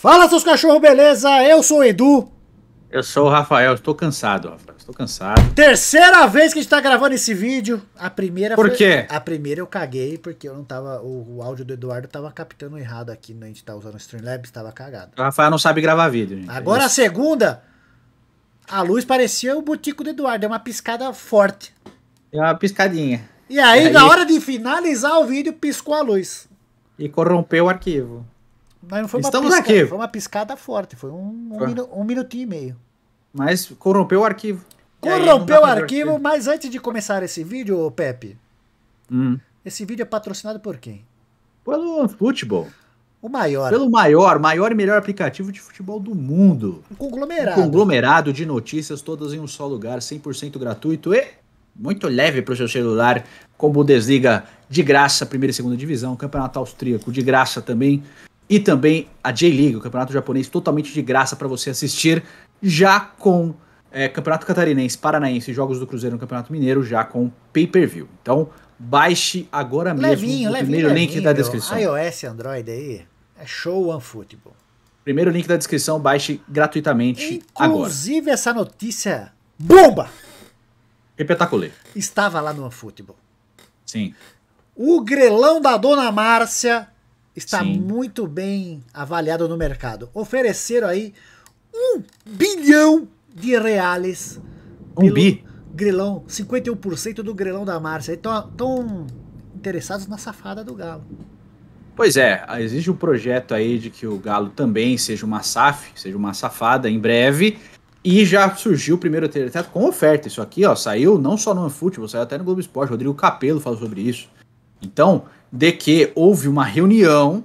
Fala seus cachorros, beleza? Eu sou o Edu. Eu sou o Rafael, estou cansado, Rafael, estou cansado. Terceira vez que a gente está gravando esse vídeo. A primeira Por foi... quê? A primeira eu caguei porque eu não tava. O, o áudio do Eduardo tava captando errado aqui, né? A gente tá usando o Streamlabs, estava cagado. O Rafael não sabe gravar vídeo, gente. Agora a segunda, a luz parecia o botico do Eduardo, é uma piscada forte. É uma piscadinha. E aí, e aí, na hora de finalizar o vídeo, piscou a luz. E corrompeu o arquivo. Mas não foi Estamos uma piscada, aqui. Foi uma piscada forte, foi um, um, minu, um minutinho e meio. Mas corrompeu o arquivo. Corrompeu o arquivo, arquivo, mas antes de começar esse vídeo, Pepe, hum. esse vídeo é patrocinado por quem? Pelo futebol. O maior. Pelo maior, maior e melhor aplicativo de futebol do mundo. Um conglomerado. Um conglomerado de notícias, todas em um só lugar, 100% gratuito e muito leve para o seu celular. Como desliga de graça, primeira e segunda divisão, campeonato austríaco de graça também e também a J-League, o campeonato japonês totalmente de graça para você assistir, já com é, Campeonato Catarinense, Paranaense, Jogos do Cruzeiro no Campeonato Mineiro, já com pay-per-view. Então, baixe agora mesmo levinho, o levinho, primeiro levinho, link da descrição. iOS, Android aí, é show on football. Primeiro link da descrição, baixe gratuitamente Inclusive, agora. Inclusive essa notícia bomba! Espetacular. Estava lá no OneFootball. Sim. O grelão da Dona Márcia está Sim. muito bem avaliado no mercado. Ofereceram aí um bilhão de reais. Um bi? Grilão, 51% do grilão da Márcia. Então, estão interessados na safada do Galo. Pois é, existe um projeto aí de que o Galo também seja uma SAF, seja uma safada em breve. E já surgiu o primeiro teletreto com oferta. Isso aqui, ó, saiu não só no futebol, saiu até no Globo Esporte. Rodrigo Capello falou sobre isso. Então, de que houve uma reunião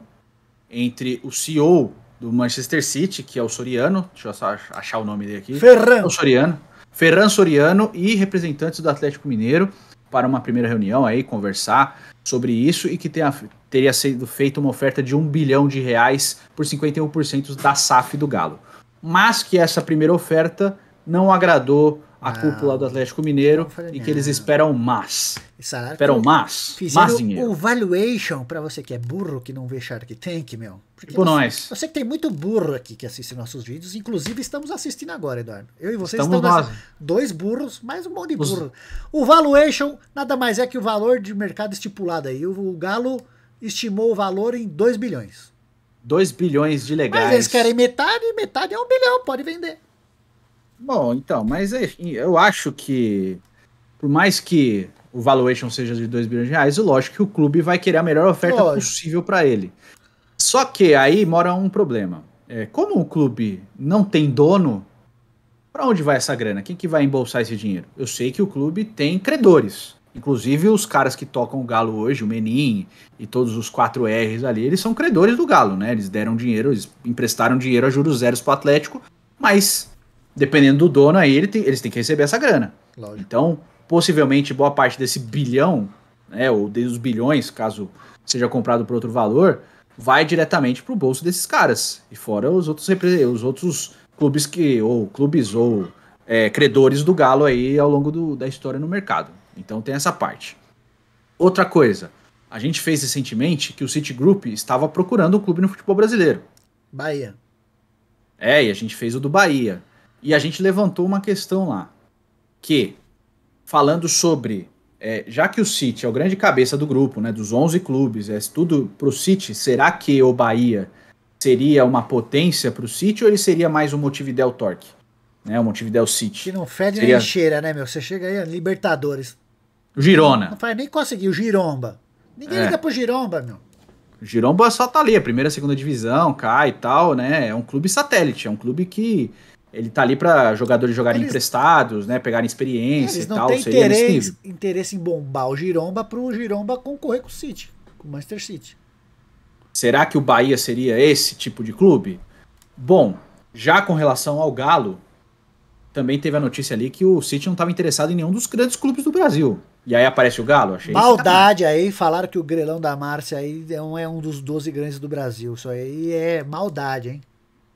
entre o CEO do Manchester City, que é o Soriano, deixa eu só achar o nome dele aqui. Ferran. É o Soriano. Ferran Soriano e representantes do Atlético Mineiro para uma primeira reunião aí, conversar sobre isso e que tenha, teria sido feita uma oferta de um bilhão de reais por 51% da SAF do Galo. Mas que essa primeira oferta não agradou a não. cúpula ah, do Atlético Mineiro e que eles esperam mais. Salário esperam mais, mais dinheiro. O valuation, para você que é burro, que não vê Shark Tank, meu. Porque tipo você, nós. Você que tem muito burro aqui que assiste nossos vídeos, inclusive estamos assistindo agora, Eduardo. Eu e vocês estamos estamos nós. dois burros, mais um monte de burro. Os... O valuation nada mais é que o valor de mercado estipulado aí. O Galo estimou o valor em 2 bilhões. 2 bilhões de legais. Mas eles querem metade, metade é um bilhão, pode vender. Bom, então, mas é, eu acho que, por mais que o valuation seja de 2 bilhões de reais, lógico é que o clube vai querer a melhor oferta lógico. possível para ele. Só que aí mora um problema. É, como o clube não tem dono, para onde vai essa grana? Quem que vai embolsar esse dinheiro? Eu sei que o clube tem credores. Inclusive, os caras que tocam o Galo hoje, o Menin e todos os quatro R's ali, eles são credores do Galo, né? Eles deram dinheiro, eles emprestaram dinheiro a juros zeros para o Atlético, mas dependendo do dono, aí ele tem, eles têm que receber essa grana. Lógico. Então, possivelmente, boa parte desse bilhão, né, ou dos bilhões, caso seja comprado por outro valor, vai diretamente para o bolso desses caras. E fora os outros, os outros clubes que. ou clubes ou é, credores do Galo aí ao longo do, da história no mercado. Então tem essa parte. Outra coisa, a gente fez recentemente que o Citigroup estava procurando um clube no futebol brasileiro. Bahia. É, e a gente fez o do Bahia. E a gente levantou uma questão lá, que, falando sobre, é, já que o City é o grande cabeça do grupo, né, dos 11 clubes, é tudo para o City, será que o Bahia seria uma potência para o City ou ele seria mais um Montevideo Torque? Né, o Montevideo City. Que não fede seria... nem cheira, né, meu? Você chega aí, Libertadores. Girona. Não, não faz nem conseguir, o Giromba. Ninguém é. liga pro Giromba, meu. O Giromba só tá ali, a primeira, a segunda divisão, cai e tal, né? É um clube satélite, é um clube que ele tá ali para jogadores jogarem eles, emprestados, né? Pegarem experiência e tal. Tem é interesse, interesse em bombar o Giromba pro Giromba concorrer com o City, com o Manchester City. Será que o Bahia seria esse tipo de clube? Bom, já com relação ao Galo, também teve a notícia ali que o City não estava interessado em nenhum dos grandes clubes do Brasil. E aí aparece o Galo, achei. Maldade aí, falaram que o Grelão da Márcia aí é um, é um dos 12 grandes do Brasil. Isso aí é maldade, hein?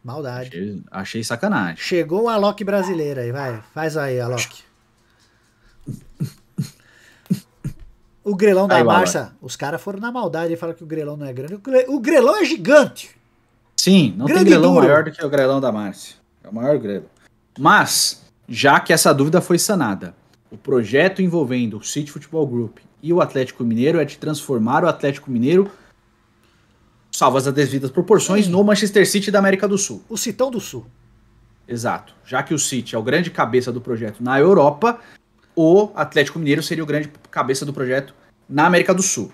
Maldade. Achei, achei sacanagem. Chegou a Loki brasileira aí, vai. Faz aí, Alok. O grelão da aí, os caras foram na maldade e falaram que o grelão não é grande. O grelão é gigante. Sim, não grande tem grelão duro. maior do que o grelão da Márcia. É o maior grelão Mas, já que essa dúvida foi sanada, o projeto envolvendo o City Futebol Group e o Atlético Mineiro é de transformar o Atlético Mineiro salvas as devidas proporções, Sim. no Manchester City da América do Sul. O Citão do Sul. Exato. Já que o City é o grande cabeça do projeto na Europa, o Atlético Mineiro seria o grande cabeça do projeto na América do Sul.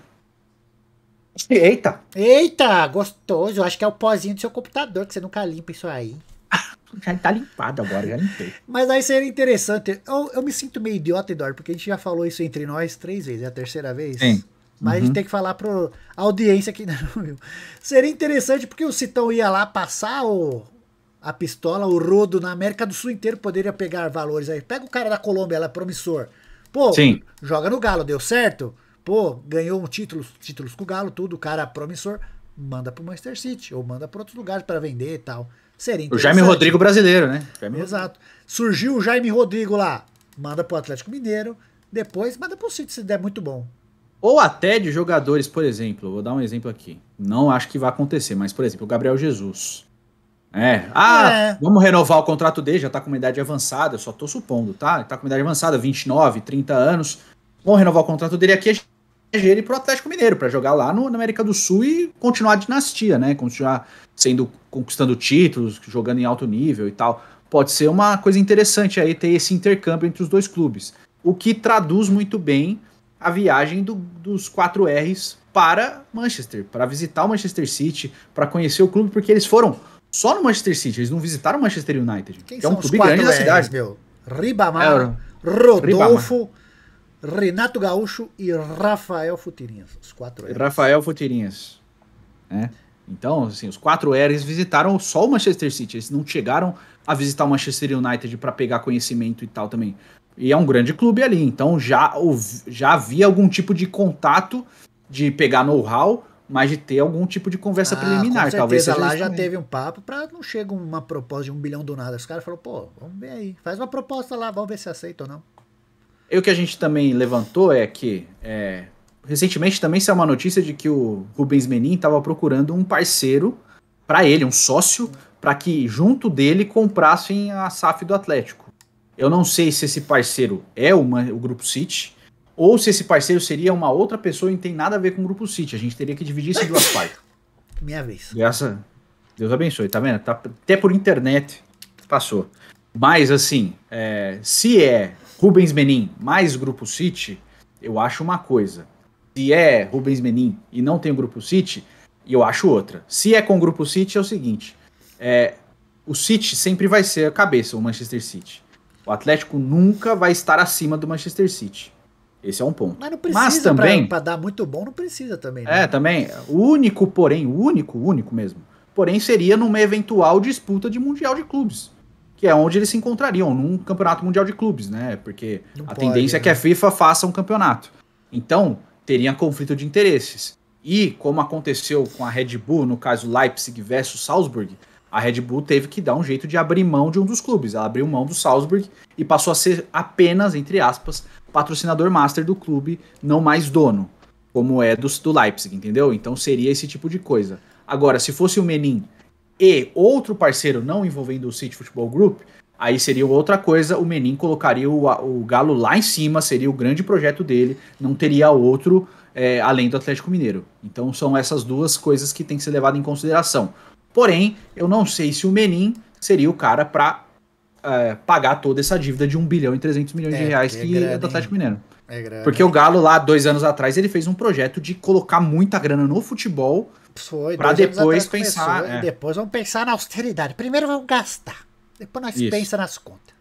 Eita! Eita, gostoso. Acho que é o pozinho do seu computador, que você nunca limpa isso aí. já tá limpado agora, já limpei. Mas aí seria interessante. Eu, eu, me sinto meio idiota, Eduardo, porque a gente já falou isso entre nós três vezes, é a terceira vez. Sim. Mas uhum. a gente uhum. tem que falar para a audiência que né, não viu. Seria interessante porque o Citão ia lá passar o, a pistola, o rodo na América do Sul inteiro poderia pegar valores aí. Pega o cara da Colômbia, ela é promissor. Pô, Sim. joga no Galo, deu certo? Pô, ganhou um título, títulos com o Galo, tudo, o cara é promissor, manda pro Manchester City ou manda para outros lugares para vender e tal. Seria O Jaime Rodrigo brasileiro, né? Jaime Exato. Surgiu o Jaime Rodrigo lá, manda pro Atlético Mineiro, depois manda pro City se der muito bom. Ou até de jogadores, por exemplo, vou dar um exemplo aqui. Não acho que vai acontecer, mas, por exemplo, o Gabriel Jesus. É. Ah, é. vamos renovar o contrato dele, já tá com uma idade avançada, eu só tô supondo, tá? Está tá com uma idade avançada, 29, 30 anos. Vamos renovar o contrato dele aqui, ele pro Atlético Mineiro, para jogar lá no, na América do Sul e continuar a dinastia, né? Continuar sendo conquistando títulos, jogando em alto nível e tal. Pode ser uma coisa interessante aí ter esse intercâmbio entre os dois clubes. O que traduz muito bem a viagem do, dos quatro R's para Manchester, para visitar o Manchester City, para conhecer o clube, porque eles foram só no Manchester City, eles não visitaram o Manchester United, Quem que é um clube grande R's, da cidade. Meu? Ribamar, é, Rodolfo, Ribamar. Renato Gaúcho e Rafael Futirinhas. Os quatro R's. Rafael Futirinhas. né Então, assim, os quatro R's visitaram só o Manchester City. Eles não chegaram a visitar o Manchester United para pegar conhecimento e tal também. E é um grande clube ali, então já, já havia algum tipo de contato de pegar know-how, mas de ter algum tipo de conversa ah, preliminar. Com certeza, talvez lá justamente. já teve um papo para não chega uma proposta de um bilhão do nada. Os caras falaram, pô, vamos ver aí, faz uma proposta lá, vamos ver se aceita ou não. E o que a gente também levantou é que é, recentemente também saiu uma notícia de que o Rubens Menin estava procurando um parceiro para ele, um sócio, para que junto dele comprassem a SAF do Atlético. Eu não sei se esse parceiro é uma, o Grupo City ou se esse parceiro seria uma outra pessoa e não tem nada a ver com o Grupo City. A gente teria que dividir isso em duas partes. Minha vez. Graças Deus abençoe, tá vendo? Tá, até por internet passou. Mas, assim, é, se é Rubens Menin mais Grupo City, eu acho uma coisa. Se é Rubens Menin e não tem o Grupo City, eu acho outra. Se é com o Grupo City, é o seguinte: é, o City sempre vai ser a cabeça, o Manchester City. O Atlético nunca vai estar acima do Manchester City. Esse é um ponto. Mas, Mas também para dar muito bom não precisa também. Né? É também. O único, porém, o único, único mesmo. Porém seria numa eventual disputa de mundial de clubes, que é onde eles se encontrariam num campeonato mundial de clubes, né? Porque não a pode, tendência né? é que a né? FIFA faça um campeonato. Então teria conflito de interesses. E como aconteceu com a Red Bull no caso Leipzig versus Salzburg, a Red Bull teve que dar um jeito de abrir mão de um dos clubes. Ela abriu mão do Salzburg e passou a ser apenas, entre aspas, patrocinador master do clube, não mais dono, como é do, do Leipzig, entendeu? Então seria esse tipo de coisa. Agora, se fosse o Menin e outro parceiro não envolvendo o City Football Group, aí seria outra coisa. O Menin colocaria o, o Galo lá em cima, seria o grande projeto dele, não teria outro é, além do Atlético Mineiro. Então são essas duas coisas que tem que ser levadas em consideração. Porém, eu não sei se o Menin seria o cara para é, pagar toda essa dívida de 1 bilhão e 300 milhões é, de reais é que, grana, é do Atlético Mineiro. É Porque o Galo, lá dois anos atrás, ele fez um projeto de colocar muita grana no futebol para depois pensar. Começou, é. depois vamos pensar na austeridade. Primeiro vamos gastar, depois nós isso. pensa nas contas.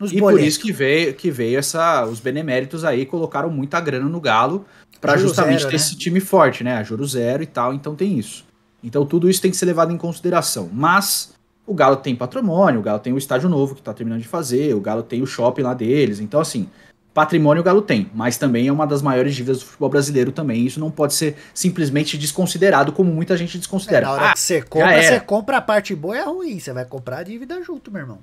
Nos e boletos. por isso que veio, que veio essa, os beneméritos aí colocaram muita grana no Galo para justamente zero, ter né? esse time forte, né? A juro zero e tal, então tem isso. Então tudo isso tem que ser levado em consideração. Mas o Galo tem patrimônio, o Galo tem o estádio novo que está terminando de fazer, o Galo tem o shopping lá deles. Então, assim, patrimônio o Galo tem, mas também é uma das maiores dívidas do futebol brasileiro também. Isso não pode ser simplesmente desconsiderado, como muita gente desconsidera. É, na hora ah, que você ah, compra, você compra a parte boa e é a ruim. Você vai comprar a dívida junto, meu irmão.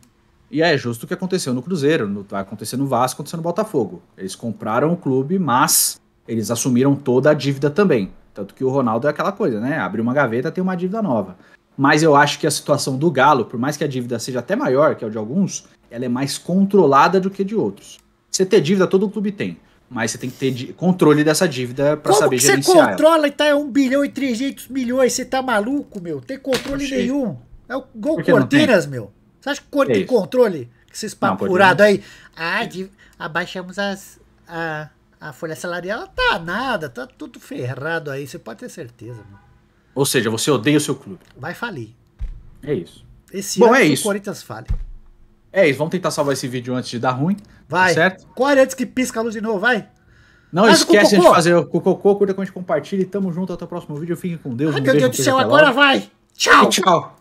E é justo o que aconteceu no Cruzeiro, no, vai tá acontecer no Vasco, aconteceu no Botafogo. Eles compraram o clube, mas eles assumiram toda a dívida também. Tanto que o Ronaldo é aquela coisa, né? Abre uma gaveta, tem uma dívida nova. Mas eu acho que a situação do Galo, por mais que a dívida seja até maior que a de alguns, ela é mais controlada do que de outros. Você ter dívida, todo clube tem. Mas você tem que ter controle dessa dívida para saber que gerenciar. Você controla e tá 1 é bilhão e 300 milhões, você tá maluco, meu? Tem controle nenhum. É o gol Cortinas, meu. Você acha que Corte é tem controle? Que esses papurados aí. Ah, de... abaixamos as. A a folha salarial tá nada, tá tudo ferrado aí, você pode ter certeza, mano. Ou seja, você odeia o seu clube. Vai falir. É isso. Esse Bom, ano é isso. o Corinthians fale. É isso, vamos tentar salvar esse vídeo antes de dar ruim. Tá vai. Certo? Corre antes que pisca a luz de novo, vai. Não esquece de fazer o cocô, curta, comente, compartilhe. Tamo junto, até o próximo vídeo. Fiquem com Deus. Ai, um meu beijo, Deus do céu, agora vai. Tchau. E tchau.